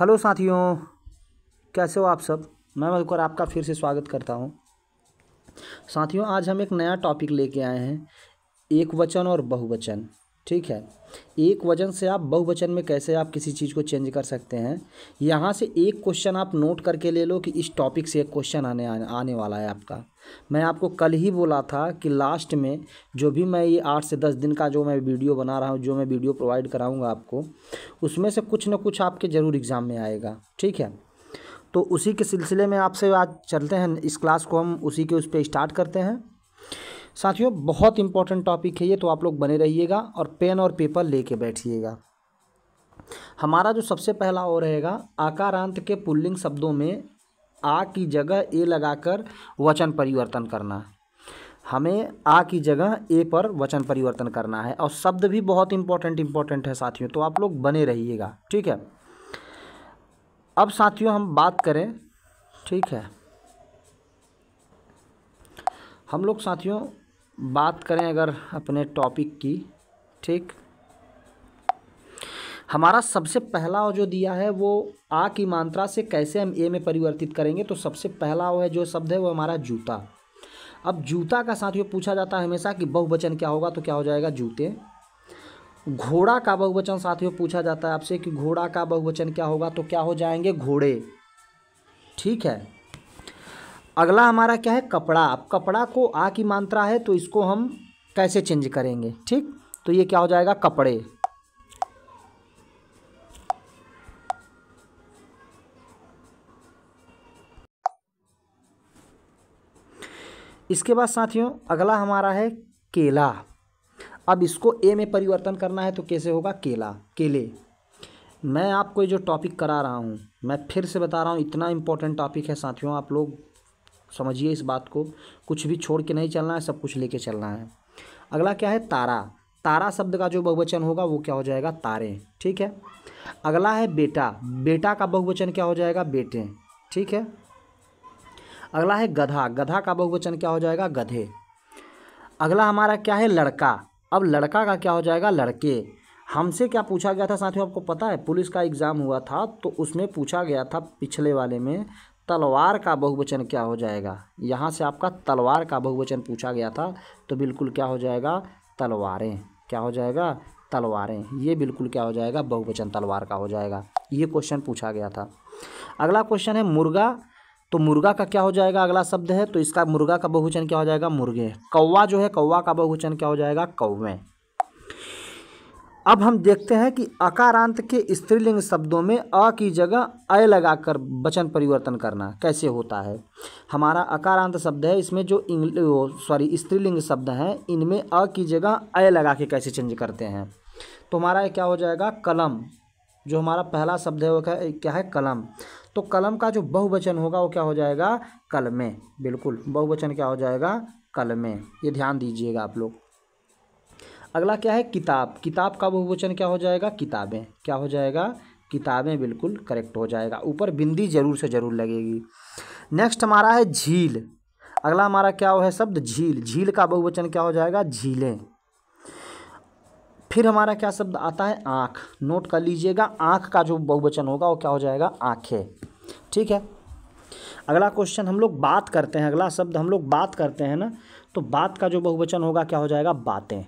hello साथियों कैसे हो आप सब मैं मधुकर आपका फिर से स्वागत करता हूँ साथियों आज हम एक नया टॉपिक लेके आए हैं एक वचन और बहुवचन ठीक है एक वचन से आप बहुवचन में कैसे आप किसी चीज़ को चेंज कर सकते हैं यहाँ से एक क्वेश्चन आप नोट करके ले लो कि इस टॉपिक से एक क्वेश्चन आने आने वाला है आपका मैं आपको कल ही बोला था कि लास्ट में जो भी मैं ये आठ से दस दिन का जो मैं वीडियो बना रहा हूँ जो मैं वीडियो प्रोवाइड कराऊँगा आपको उसमें से कुछ ना कुछ आपके ज़रूर एग्ज़ाम में आएगा ठीक है तो उसी के सिलसिले में आपसे आज चलते हैं इस क्लास को हम उसी के उस पर स्टार्ट करते हैं साथियों बहुत इंपॉर्टेंट टॉपिक है ये तो आप लोग बने रहिएगा और पेन और पेपर लेके बैठिएगा हमारा जो सबसे पहला और रहेगा आकारांत के पुल्लिंग शब्दों में आ की जगह ए लगाकर वचन परिवर्तन करना हमें आ की जगह ए पर वचन परिवर्तन करना है और शब्द भी बहुत इंपॉर्टेंट इम्पोर्टेंट है साथियों तो आप लोग बने रहिएगा ठीक है अब साथियों हम बात करें ठीक है हम लोग साथियों बात करें अगर अपने टॉपिक की ठीक हमारा सबसे पहला जो दिया है वो आ की मात्रा से कैसे हम ए में परिवर्तित करेंगे तो सबसे पहला वो है जो शब्द है वो हमारा जूता अब जूता का साथियों पूछा जाता है हमेशा कि बहुवचन क्या होगा तो क्या हो जाएगा जूते घोड़ा का बहुवचन साथियों पूछा जाता है आपसे कि घोड़ा का बहुवचन क्या होगा तो क्या हो जाएंगे घोड़े ठीक है अगला हमारा क्या है कपड़ा अब कपड़ा को आ की मात्रा है तो इसको हम कैसे चेंज करेंगे ठीक तो ये क्या हो जाएगा कपड़े इसके बाद साथियों अगला हमारा है केला अब इसको ए में परिवर्तन करना है तो कैसे होगा केला केले मैं आपको जो टॉपिक करा रहा हूँ मैं फिर से बता रहा हूँ इतना इम्पोर्टेंट टॉपिक है साथियों आप लोग समझिए इस बात को कुछ भी छोड़ के नहीं चलना है सब कुछ लेके चलना है अगला क्या है तारा तारा शब्द का जो बहुवचन होगा वो क्या हो जाएगा तारे ठीक है अगला है बेटा बेटा का बहुवचन क्या हो जाएगा बेटे ठीक है अगला है गधा गधा का बहुवचन क्या हो जाएगा गधे अगला हमारा क्या है लड़का अब लड़का का क्या हो जाएगा लड़के हमसे क्या पूछा गया था साथियों आपको पता है पुलिस का एग्ज़ाम हुआ था तो उसमें पूछा गया था पिछले वाले में तलवार का बहुवचन क्या हो जाएगा यहाँ से आपका तलवार का बहुवचन पूछा गया था तो बिल्कुल क्या हो जाएगा तलवारें क्या हो जाएगा तलवारें ये बिल्कुल क्या हो जाएगा बहुवचन तलवार का हो जाएगा ये क्वेश्चन पूछा गया था अगला क्वेश्चन है मुर्गा तो मुर्गा का क्या हो जाएगा अगला शब्द है तो इसका मुर्गा का बहुवचन क्या हो जाएगा मुर्गे कौवा जो है कौवा का बहुवचन क्या हो जाएगा कौवे अब हम देखते हैं कि अकारांत के स्त्रीलिंग शब्दों में अ की जगह अय लगाकर वचन परिवर्तन करना कैसे होता है हमारा अकारांत शब्द है इसमें जो सॉरी स्त्रीलिंग शब्द हैं इनमें अ की जगह अय लगा के कैसे चेंज करते हैं तो हमारा क्या हो जाएगा कलम जो हमारा पहला शब्द है वो क्या है कलम तो कलम का जो बहुवचन होगा वो क्या हो जाएगा कलमे बिल्कुल बहुवचन क्या हो जाएगा कलमे ये ध्यान दीजिएगा आप लोग अगला क्या है किताब किताब का बहुवचन क्या हो जाएगा किताबें क्या हो जाएगा किताबें बिल्कुल करेक्ट हो जाएगा ऊपर बिंदी जरूर से जरूर लगेगी नेक्स्ट हमारा है झील अगला हमारा क्या हो है शब्द झील झील का बहुवचन क्या हो जाएगा झीलें फिर हमारा क्या शब्द आता है आँख नोट कर लीजिएगा आँख का जो बहुवचन होगा वो क्या हो जाएगा आँखें ठीक है अगला क्वेश्चन हम लोग बात करते हैं अगला शब्द हम लोग बात करते हैं ना तो बात का जो बहुवचन होगा क्या हो जाएगा बातें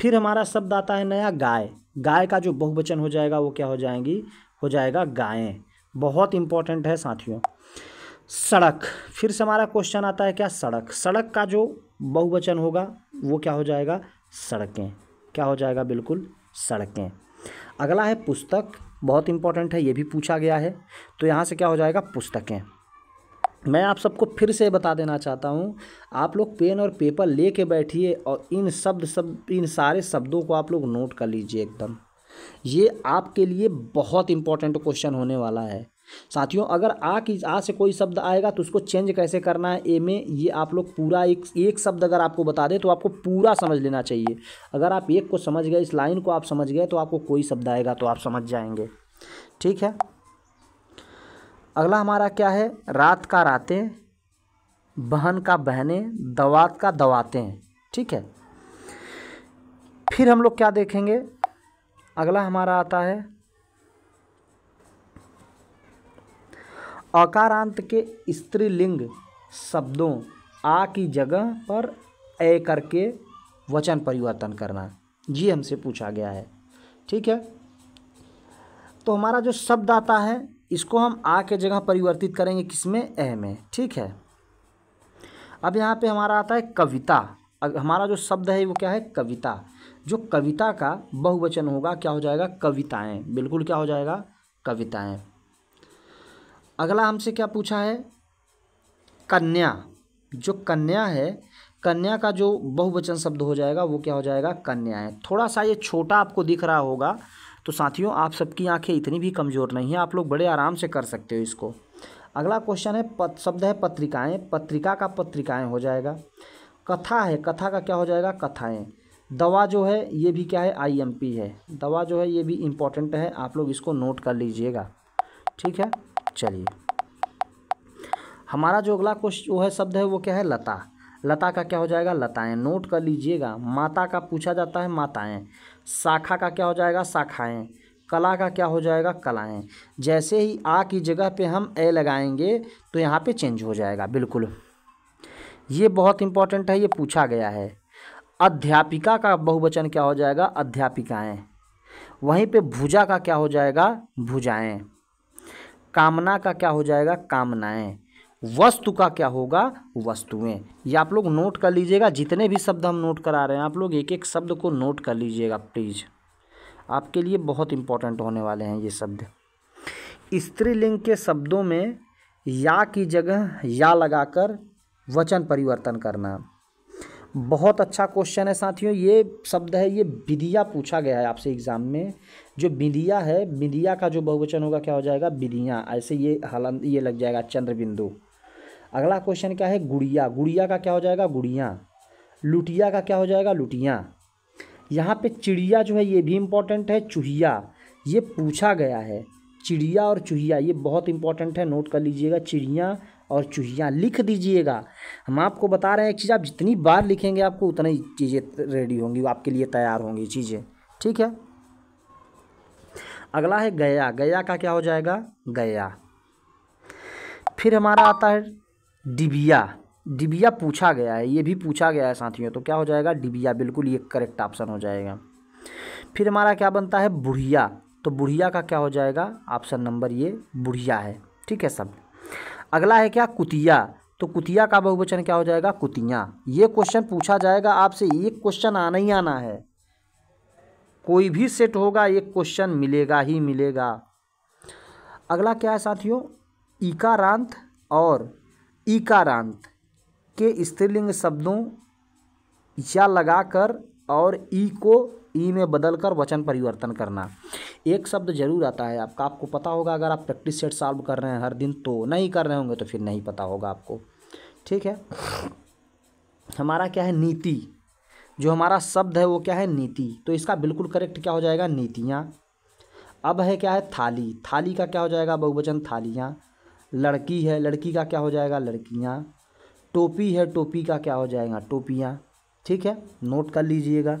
फिर हमारा शब्द आता है नया गाय गाय का जो बहुवचन हो जाएगा वो क्या हो जाएंगी हो जाएगा गायें बहुत इंपॉर्टेंट है साथियों सड़क फिर से हमारा क्वेश्चन आता है क्या सड़क सड़क का जो बहुवचन होगा वो क्या हो जाएगा सड़कें क्या हो जाएगा बिल्कुल सड़कें अगला है पुस्तक बहुत इंपॉर्टेंट है ये भी पूछा गया है तो यहाँ से क्या हो जाएगा पुस्तकें मैं आप सबको फिर से बता देना चाहता हूँ आप लोग पेन और पेपर ले कर बैठिए और इन शब्द सब इन सारे शब्दों को आप लोग नोट कर लीजिए एकदम ये आपके लिए बहुत इंपॉर्टेंट क्वेश्चन होने वाला है साथियों अगर आ की आ से कोई शब्द आएगा तो उसको चेंज कैसे करना है ए में ये आप लोग पूरा एक एक शब्द अगर आपको बता दें तो आपको पूरा समझ लेना चाहिए अगर आप एक को समझ गए इस लाइन को आप समझ गए तो आपको कोई शब्द आएगा तो आप समझ जाएंगे ठीक है अगला हमारा क्या है रात का रातें बहन का बहने दवात का हैं ठीक है फिर हम लोग क्या देखेंगे अगला हमारा आता है अकारांत के स्त्रीलिंग शब्दों आ की जगह पर ए करके वचन परिवर्तन करना ये हमसे पूछा गया है ठीक है तो हमारा जो शब्द आता है इसको हम आ के जगह परिवर्तित करेंगे किसमें ए में ठीक है अब यहाँ पे हमारा आता है कविता अब हमारा जो शब्द है वो क्या है कविता जो कविता का बहुवचन होगा क्या हो जाएगा कविताएं बिल्कुल क्या हो जाएगा कविताएं अगला हमसे क्या पूछा है कन्या जो कन्या है कन्या का जो बहुवचन शब्द हो जाएगा वो क्या हो जाएगा कन्या है थोड़ा सा ये छोटा आपको दिख रहा होगा तो साथियों आप सबकी आंखें इतनी भी कमज़ोर नहीं हैं आप लोग बड़े आराम से कर सकते हो इसको अगला क्वेश्चन है पत शब्द है पत्रिकाएं पत्रिका का पत्रिकाएं हो जाएगा कथा है कथा का क्या हो जाएगा कथाएँ दवा जो है ये भी क्या है आई है दवा जो है ये भी इम्पॉर्टेंट है आप लोग इसको नोट कर लीजिएगा ठीक है चलिए हमारा जो अगला क्वेश्चन वो है शब्द है वो क्या है लता लता का क्या हो जाएगा लताएं नोट कर लीजिएगा माता का पूछा जाता है माताएं शाखा का क्या हो जाएगा शाखाएं कला का क्या हो जाएगा कलाएं जैसे ही आ की जगह पे हम ए लगाएंगे तो यहाँ पे चेंज हो जाएगा बिल्कुल ये बहुत इंपॉर्टेंट है ये पूछा गया है अध्यापिका का बहुवचन क्या हो जाएगा अध्यापिकाएँ वहीं पर भुजा का क्या हो जाएगा भुजाएँ कामना का क्या हो जाएगा कामनाएं वस्तु का क्या होगा वस्तुएं ये आप लोग नोट कर लीजिएगा जितने भी शब्द हम नोट करा रहे हैं आप लोग एक एक शब्द को नोट कर लीजिएगा प्लीज़ आपके लिए बहुत इंपॉर्टेंट होने वाले हैं ये शब्द स्त्रीलिंग के शब्दों में या की जगह या लगाकर वचन परिवर्तन करना बहुत अच्छा क्वेश्चन है साथियों ये शब्द है ये विधिया पूछा गया है आपसे एग्जाम में जो विधिया है विधिया का जो बहुवचन होगा क्या हो जाएगा विधियाँ ऐसे ये हालांत ये लग जाएगा चंद्र बिंदु अगला क्वेश्चन क्या है गुड़िया गुड़िया का क्या हो जाएगा गुड़िया लुटिया का क्या हो जाएगा लुटिया यहाँ पर चिड़िया जो है ये भी इम्पोर्टेंट है चूहिया ये पूछा गया है चिड़िया और चूहिया ये बहुत इंपॉर्टेंट है नोट कर लीजिएगा चिड़िया और चूहिया लिख दीजिएगा हम आपको बता रहे हैं एक चीज़ आप जितनी बार लिखेंगे आपको उतनी चीज़ें रेडी होंगी आपके लिए तैयार होंगी चीज़ें ठीक है अगला है गया गया का क्या हो जाएगा गया फिर हमारा आता है डिबिया डिबिया पूछा गया है ये भी पूछा गया है साथियों तो क्या हो जाएगा डिबिया बिल्कुल ये करेक्ट ऑप्शन हो जाएगा फिर हमारा क्या बनता है बुढ़िया तो बुढ़िया का क्या हो जाएगा ऑप्शन नंबर ये बुढ़िया है ठीक है सब अगला है क्या कुतिया तो कुतिया का बहुवचन क्या हो जाएगा कुतिया ये क्वेश्चन पूछा जाएगा आपसे एक क्वेश्चन आना ही आना है कोई भी सेट होगा एक क्वेश्चन मिलेगा ही मिलेगा अगला क्या है साथियों इकारांत और इकारांत के स्त्रीलिंग शब्दों या लगाकर और ई को ई में बदलकर वचन परिवर्तन करना एक शब्द जरूर आता है आपका आपको पता होगा अगर आप प्रैक्टिस सेट सॉल्व कर रहे हैं हर दिन तो नहीं कर रहे होंगे तो फिर नहीं पता होगा आपको ठीक है हमारा क्या है नीति जो हमारा शब्द है वो क्या है नीति तो इसका बिल्कुल करेक्ट क्या हो जाएगा नीतियाँ अब है क्या है थाली थाली का क्या हो जाएगा बहुवचन थालियाँ लड़की है लड़की का क्या हो जाएगा लड़कियाँ टोपी है टोपी का क्या हो जाएगा टोपियाँ ठीक है नोट कर लीजिएगा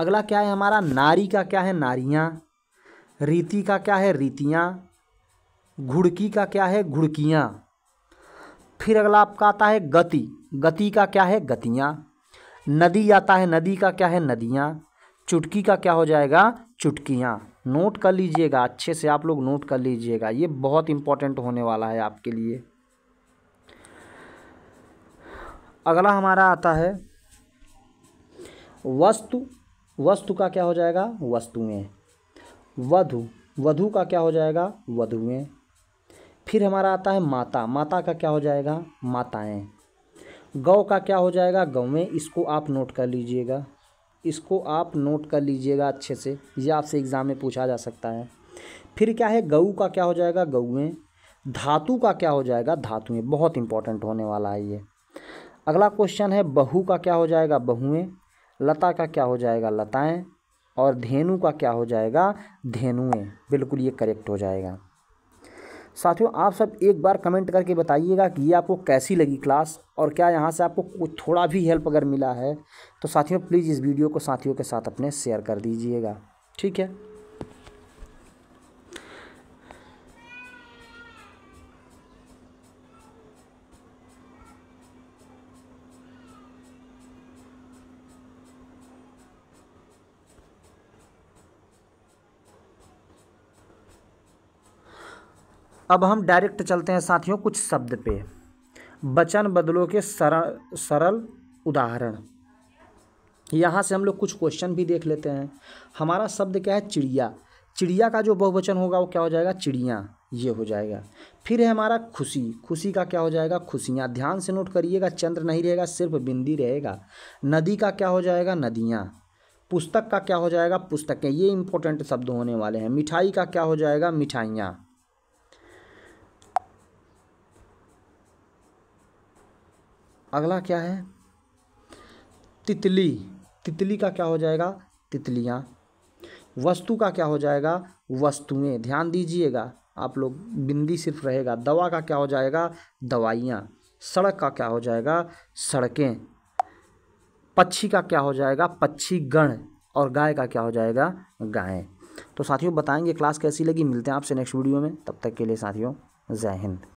अगला क्या है हमारा नारी का क्या है नारियाँ रीति का क्या है रीतियाँ घुड़की का क्या है घुड़कियाँ फिर अगला आपका आता है गति गति का क्या है गतियाँ नदी आता है नदी का क्या है नदियाँ चुटकी का क्या हो जाएगा चुटकियाँ नोट कर लीजिएगा अच्छे से आप लोग नोट कर लीजिएगा ये बहुत इंपॉर्टेंट होने वाला है आपके लिए अगला हमारा आता है वस्तु वस्तु का क्या हो जाएगा वस्तुएं वधु वधु का क्या हो जाएगा वधुएं फिर हमारा आता है माता माता का क्या हो जाएगा माताएं गौ का क्या हो जाएगा गौवें इसको आप नोट कर लीजिएगा इसको आप नोट कर लीजिएगा अच्छे से ये आपसे एग्ज़ाम में पूछा जा सकता है फिर क्या है गऊ का क्या हो जाएगा गऊएँ धातु का क्या हो जाएगा धातुएँ बहुत इंपॉर्टेंट होने वाला है ये अगला क्वेश्चन है बहू का क्या हो जाएगा बहुएँ लता का क्या हो जाएगा लताएं और धेनु का क्या हो जाएगा धेनुएं बिल्कुल ये करेक्ट हो जाएगा साथियों आप सब एक बार कमेंट करके बताइएगा कि ये आपको कैसी लगी क्लास और क्या यहाँ से आपको कुछ थोड़ा भी हेल्प अगर मिला है तो साथियों प्लीज़ इस वीडियो को साथियों के साथ अपने शेयर कर दीजिएगा ठीक है अब हम डायरेक्ट चलते हैं साथियों कुछ शब्द पे बचन बदलों के सरल सरल उदाहरण यहाँ से हम लोग कुछ क्वेश्चन भी देख लेते हैं हमारा शब्द क्या है चिड़िया चिड़िया का जो बहुवचन होगा वो क्या हो जाएगा चिड़िया ये हो जाएगा फिर है हमारा खुशी खुशी का क्या हो जाएगा खुशियाँ ध्यान से नोट करिएगा चंद्र नहीं रहेगा सिर्फ बिंदी रहेगा नदी का क्या हो जाएगा नदियाँ पुस्तक का क्या हो जाएगा पुस्तकें ये इंपॉर्टेंट शब्द होने वाले हैं मिठाई का क्या हो जाएगा मिठाइयाँ अगला क्या है तितली तितली का क्या हो जाएगा तितलियाँ वस्तु का क्या हो जाएगा वस्तुएं ध्यान दीजिएगा आप लोग बिंदी सिर्फ रहेगा दवा का क्या हो जाएगा दवाइयाँ सड़क का क्या हो जाएगा सड़कें पक्षी का क्या हो जाएगा पक्षी गण और गाय का क्या हो जाएगा गायें तो साथियों बताएंगे क्लास कैसी लगी मिलते हैं आपसे नेक्स्ट वीडियो में तब तक के लिए साथियों जय हिंद